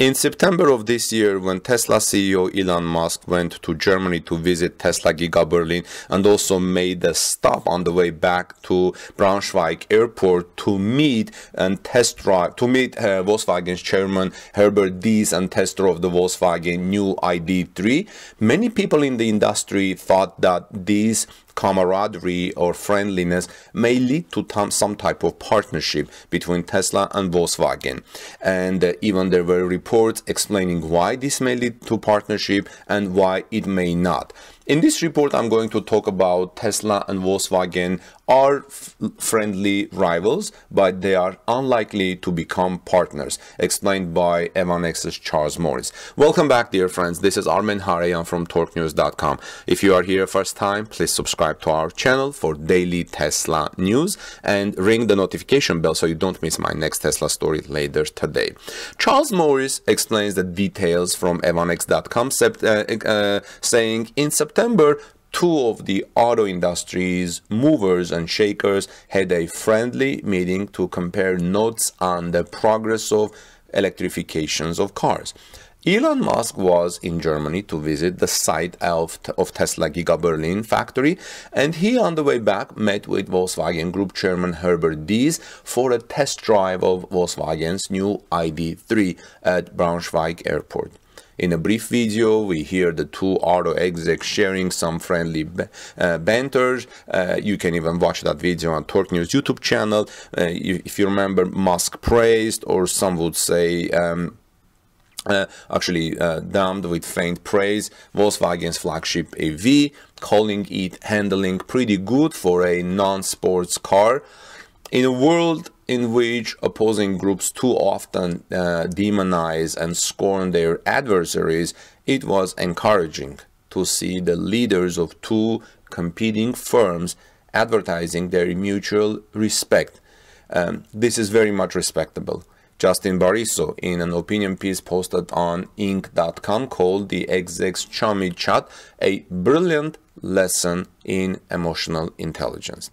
In September of this year, when Tesla CEO Elon Musk went to Germany to visit Tesla Giga Berlin and also made a stop on the way back to Braunschweig Airport to meet and test drive to meet uh, Volkswagen's chairman Herbert Diess and tester of the Volkswagen new ID3, many people in the industry thought that Diess camaraderie or friendliness may lead to some type of partnership between Tesla and Volkswagen. And uh, even there were reports explaining why this may lead to partnership and why it may not. In this report, I'm going to talk about Tesla and Volkswagen are friendly rivals, but they are unlikely to become partners, explained by Evanex's Charles Morris. Welcome back, dear friends. This is Armen Harayan from TorqueNews.com. If you are here first time, please subscribe to our channel for daily Tesla news and ring the notification bell so you don't miss my next Tesla story later today. Charles Morris explains the details from Evanex.com, uh, uh, saying in September, two of the auto industry's movers and shakers had a friendly meeting to compare notes on the progress of electrifications of cars. Elon Musk was in Germany to visit the site of, of Tesla Giga Berlin factory, and he on the way back met with Volkswagen Group chairman Herbert Dies for a test drive of Volkswagen's new ID3 at Braunschweig Airport. In a brief video, we hear the two auto execs sharing some friendly uh, banter. Uh, you can even watch that video on Torque News YouTube channel. Uh, if you remember, Musk praised, or some would say, um, uh, actually uh, damned with faint praise Volkswagen's flagship AV, calling it handling pretty good for a non-sports car. In a world in which opposing groups too often uh, demonize and scorn their adversaries, it was encouraging to see the leaders of two competing firms advertising their mutual respect. Um, this is very much respectable. Justin Bariso, in an opinion piece posted on Inc.com called The Execs Chummy Chat, a brilliant lesson in emotional intelligence.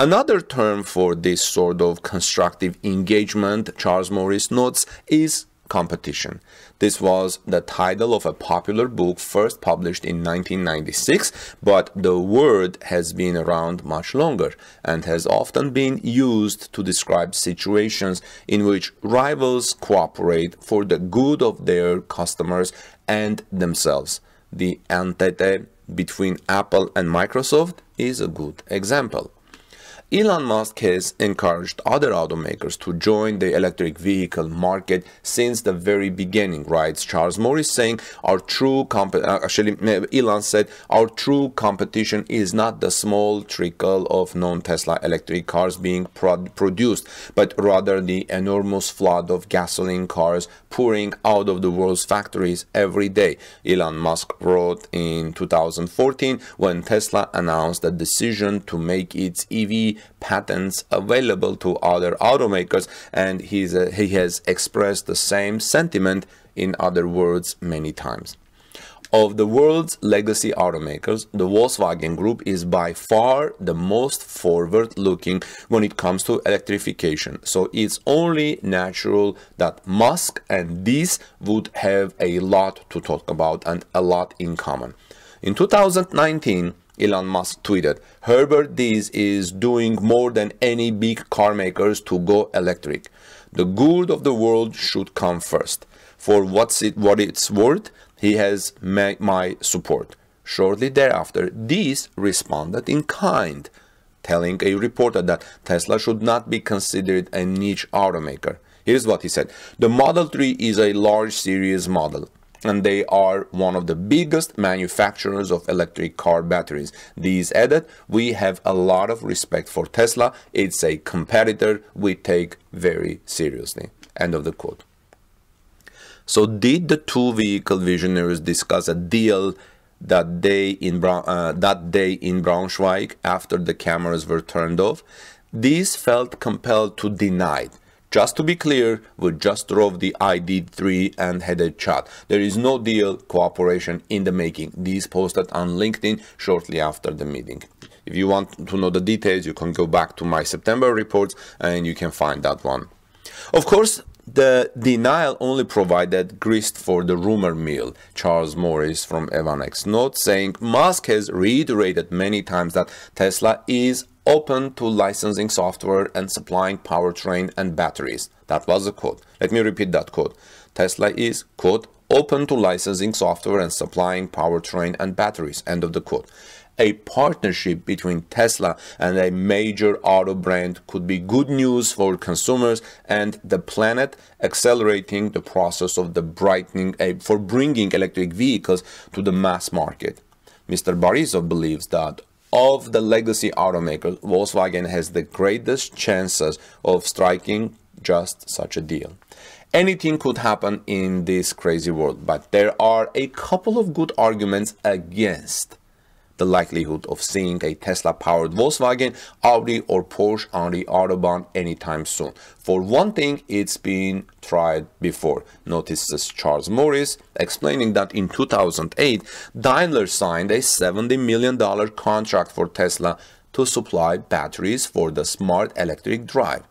Another term for this sort of constructive engagement, Charles Morris notes, is competition. This was the title of a popular book first published in 1996, but the word has been around much longer and has often been used to describe situations in which rivals cooperate for the good of their customers and themselves. The entente between Apple and Microsoft is a good example. Elon Musk has encouraged other automakers to join the electric vehicle market since the very beginning, writes Charles Morris, saying our true uh, actually uh, Elon said our true competition is not the small trickle of non-Tesla electric cars being pro produced, but rather the enormous flood of gasoline cars pouring out of the world's factories every day. Elon Musk wrote in 2014 when Tesla announced the decision to make its EV patents available to other automakers, and he's, uh, he has expressed the same sentiment in other words many times. Of the world's legacy automakers, the Volkswagen Group is by far the most forward looking when it comes to electrification. So it's only natural that Musk and this would have a lot to talk about and a lot in common. In 2019, Elon Musk tweeted. Herbert Dees is doing more than any big car makers to go electric. The good of the world should come first. For what's it, what it's worth, he has my, my support. Shortly thereafter, Dees responded in kind, telling a reporter that Tesla should not be considered a niche automaker. Here's what he said. The Model 3 is a large series model and they are one of the biggest manufacturers of electric car batteries. These added, we have a lot of respect for Tesla. It's a competitor we take very seriously. End of the quote. So did the two vehicle visionaries discuss a deal that day in uh, that day in Braunschweig after the cameras were turned off? These felt compelled to deny it just to be clear, we just drove the ID3 and had a chat. There is no deal cooperation in the making. These posted on LinkedIn shortly after the meeting. If you want to know the details, you can go back to my September reports and you can find that one. Of course, the denial only provided grist for the rumor mill, Charles Morris from Evanex notes saying Musk has reiterated many times that Tesla is open to licensing software and supplying powertrain and batteries. That was the quote. Let me repeat that quote. Tesla is, quote, open to licensing software and supplying powertrain and batteries, end of the quote. A partnership between Tesla and a major auto brand could be good news for consumers and the planet, accelerating the process of the brightening eh, for bringing electric vehicles to the mass market. Mr. Borisov believes that of the legacy automakers, Volkswagen has the greatest chances of striking just such a deal. Anything could happen in this crazy world, but there are a couple of good arguments against the likelihood of seeing a Tesla-powered Volkswagen, Audi or Porsche on the Autobahn anytime soon. For one thing, it's been tried before, notices Charles Morris, explaining that in 2008, Daimler signed a $70 million contract for Tesla to supply batteries for the smart electric drive.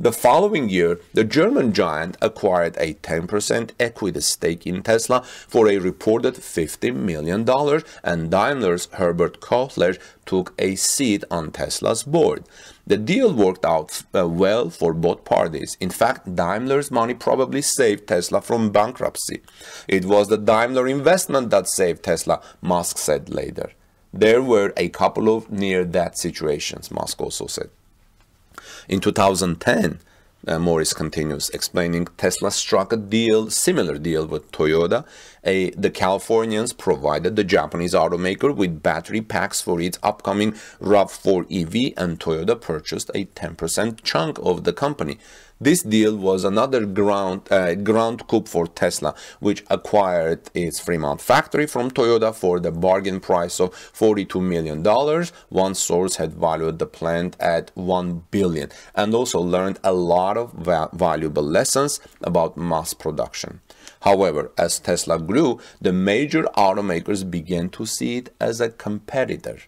The following year, the German giant acquired a 10% equity stake in Tesla for a reported $50 million, and Daimler's Herbert Kohler took a seat on Tesla's board. The deal worked out uh, well for both parties. In fact, Daimler's money probably saved Tesla from bankruptcy. It was the Daimler investment that saved Tesla, Musk said later. There were a couple of near-death situations, Musk also said. In 2010, uh, Morris continues explaining Tesla struck a deal, similar deal with Toyota. A, the Californians provided the Japanese automaker with battery packs for its upcoming RAV4 EV and Toyota purchased a 10% chunk of the company. This deal was another ground, uh, ground coup for Tesla, which acquired its Fremont factory from Toyota for the bargain price of $42 million. One source had valued the plant at $1 billion and also learned a lot of va valuable lessons about mass production. However, as Tesla grew, the major automakers began to see it as a competitor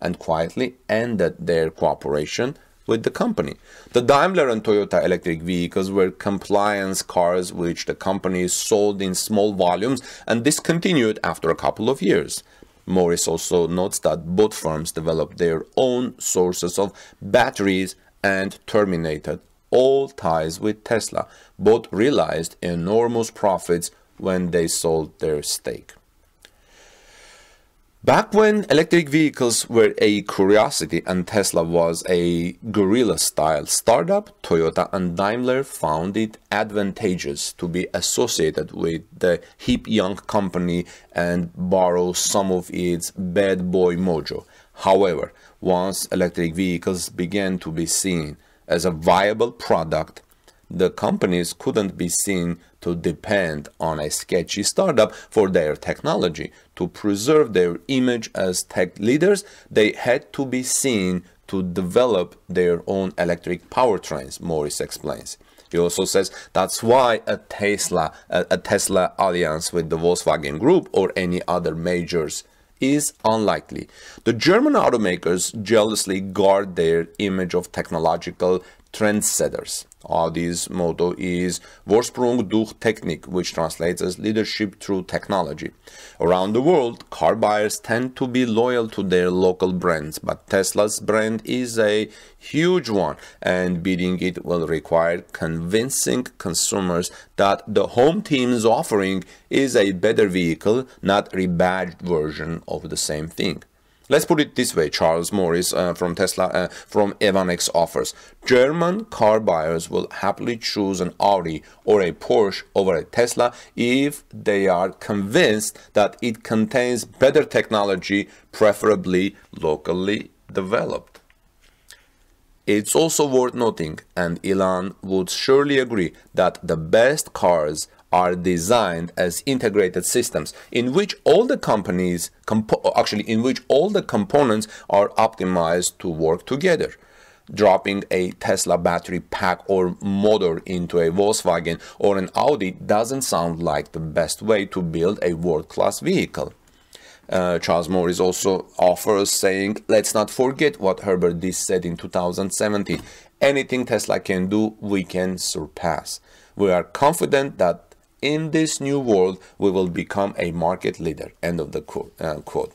and quietly ended their cooperation with the company. The Daimler and Toyota electric vehicles were compliance cars which the company sold in small volumes and discontinued after a couple of years. Morris also notes that both firms developed their own sources of batteries and terminated all ties with Tesla. Both realized enormous profits when they sold their stake. Back when electric vehicles were a curiosity and Tesla was a guerrilla style startup, Toyota and Daimler found it advantageous to be associated with the hip young company and borrow some of its bad boy mojo. However, once electric vehicles began to be seen as a viable product, the companies couldn't be seen to depend on a sketchy startup for their technology. To preserve their image as tech leaders, they had to be seen to develop their own electric powertrains, Morris explains. He also says that's why a Tesla, a, Tesla alliance with the Volkswagen Group or any other majors is unlikely. The German automakers jealously guard their image of technological trendsetters. Audi's motto is Vorsprung durch Technik, which translates as leadership through technology. Around the world, car buyers tend to be loyal to their local brands, but Tesla's brand is a huge one, and beating it will require convincing consumers that the home team's offering is a better vehicle, not rebadged version of the same thing. Let's put it this way, Charles Morris uh, from Tesla, uh, from Evanex offers. German car buyers will happily choose an Audi or a Porsche over a Tesla if they are convinced that it contains better technology, preferably locally developed. It's also worth noting, and Elon would surely agree, that the best cars are designed as integrated systems in which all the companies, actually in which all the components are optimized to work together. Dropping a Tesla battery pack or motor into a Volkswagen or an Audi doesn't sound like the best way to build a world-class vehicle. Uh, Charles Morris also offers saying, let's not forget what Herbert Diss said in 2017. Anything Tesla can do, we can surpass. We are confident that in this new world, we will become a market leader. End of the quote. Uh, quote.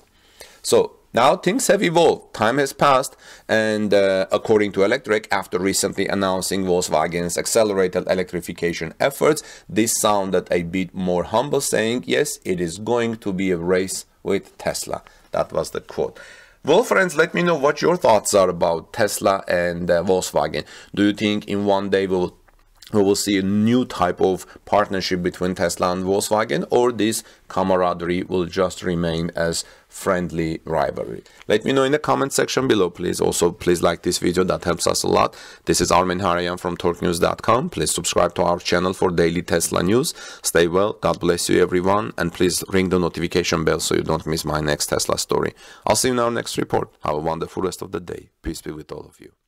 So now things have evolved. Time has passed, and uh, according to Electric, after recently announcing Volkswagen's accelerated electrification efforts, this sounded a bit more humble, saying, Yes, it is going to be a race with Tesla. That was the quote. Well, friends, let me know what your thoughts are about Tesla and uh, Volkswagen. Do you think in one day we will we will see a new type of partnership between Tesla and Volkswagen, or this camaraderie will just remain as friendly rivalry. Let me know in the comment section below, please. Also, please like this video, that helps us a lot. This is Armin Harayan from TorqueNews.com. Please subscribe to our channel for daily Tesla news. Stay well, God bless you everyone, and please ring the notification bell so you don't miss my next Tesla story. I'll see you in our next report. Have a wonderful rest of the day. Peace be with all of you.